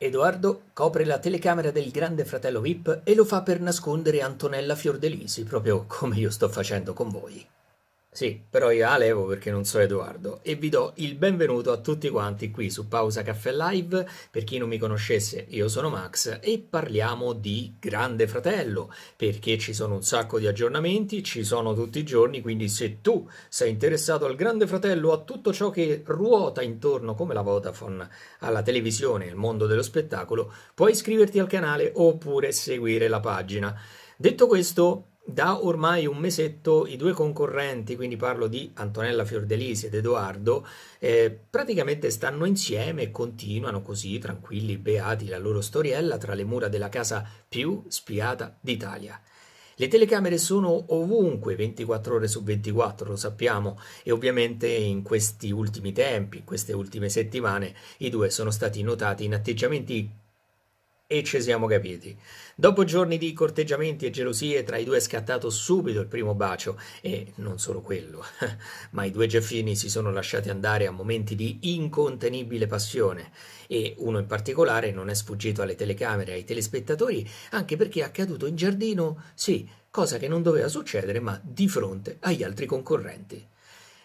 Edoardo copre la telecamera del grande fratello VIP e lo fa per nascondere Antonella Fiordelisi, proprio come io sto facendo con voi. Sì, però io la levo perché non so Edoardo e vi do il benvenuto a tutti quanti qui su Pausa Caffè Live. Per chi non mi conoscesse, io sono Max e parliamo di Grande Fratello perché ci sono un sacco di aggiornamenti, ci sono tutti i giorni, quindi se tu sei interessato al Grande Fratello, a tutto ciò che ruota intorno come la Vodafone alla televisione, al mondo dello spettacolo, puoi iscriverti al canale oppure seguire la pagina. Detto questo, da ormai un mesetto i due concorrenti, quindi parlo di Antonella Fiordelisi ed Edoardo, eh, praticamente stanno insieme e continuano così, tranquilli, beati, la loro storiella tra le mura della casa più spiata d'Italia. Le telecamere sono ovunque 24 ore su 24, lo sappiamo, e ovviamente in questi ultimi tempi, in queste ultime settimane, i due sono stati notati in atteggiamenti e ci siamo capiti. Dopo giorni di corteggiamenti e gelosie, tra i due è scattato subito il primo bacio e non solo quello, ma i due geffini si sono lasciati andare a momenti di incontenibile passione e uno in particolare non è sfuggito alle telecamere e ai telespettatori anche perché è accaduto in giardino, sì, cosa che non doveva succedere, ma di fronte agli altri concorrenti.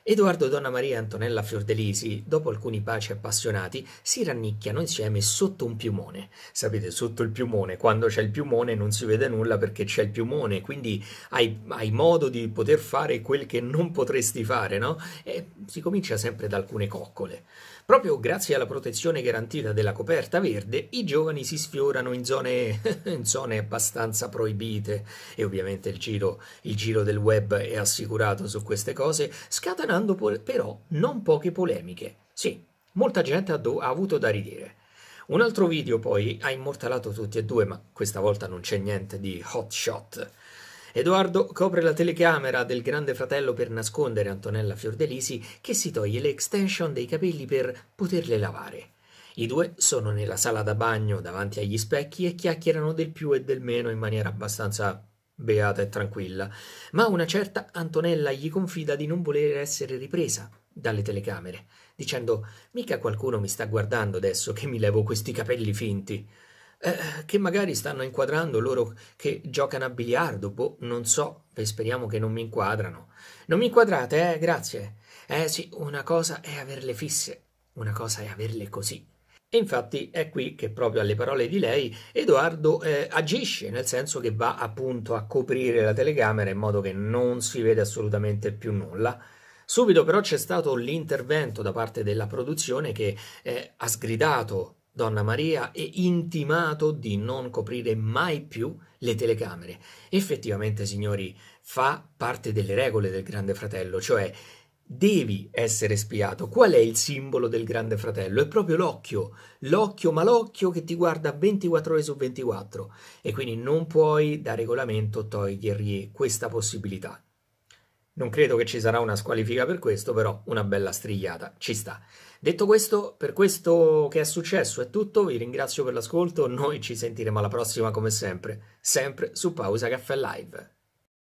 Edoardo Donna Maria e Antonella Fiordelisi, dopo alcuni baci appassionati, si rannicchiano insieme sotto un piumone. Sapete, sotto il piumone, quando c'è il piumone non si vede nulla perché c'è il piumone, quindi hai, hai, modo di poter fare quel che non potresti fare, no? E si comincia sempre da alcune coccole. Proprio grazie alla protezione garantita della coperta verde, i giovani si sfiorano in zone, in zone abbastanza proibite e ovviamente il giro, il giro del web è assicurato su queste cose, scatena scatenando però non poche polemiche. Sì, molta gente ha, do- ha avuto da ridire. Un altro video poi ha immortalato tutti e due, ma questa volta non c'è niente di hot shot. Edoardo copre la telecamera del grande fratello per nascondere Antonella Fiordelisi che si toglie le extension dei capelli per poterle lavare. I due sono nella sala da bagno davanti agli specchi e chiacchierano del più e del meno in maniera abbastanza beata e tranquilla, ma una certa Antonella gli confida di non voler essere ripresa dalle telecamere, dicendo mica qualcuno mi sta guardando adesso che mi levo questi capelli finti. Eh, che magari stanno inquadrando loro che giocano a biliardo, boh, non so, speriamo che non mi inquadrano. Non mi inquadrate, eh, grazie. Eh sì, una cosa è averle fisse, una cosa è averle così. E infatti è qui che proprio alle parole di lei Edoardo eh, agisce, nel senso che va appunto a coprire la telecamera in modo che non si vede assolutamente più nulla. Subito però c'è stato l'intervento da parte della produzione che eh, ha sgridato Donna Maria e intimato di non coprire mai più le telecamere. Effettivamente, signori, fa parte delle regole del Grande Fratello, cioè devi essere spiato. Qual è il simbolo del grande fratello? È proprio l'occhio, l'occhio malocchio che ti guarda 24 ore su 24 e quindi non puoi da regolamento togliergli questa possibilità. Non credo che ci sarà una squalifica per questo, però una bella strigliata ci sta. Detto questo, per questo che è successo è tutto, vi ringrazio per l'ascolto, noi ci sentiremo alla prossima come sempre, sempre su Pausa Caffè Live.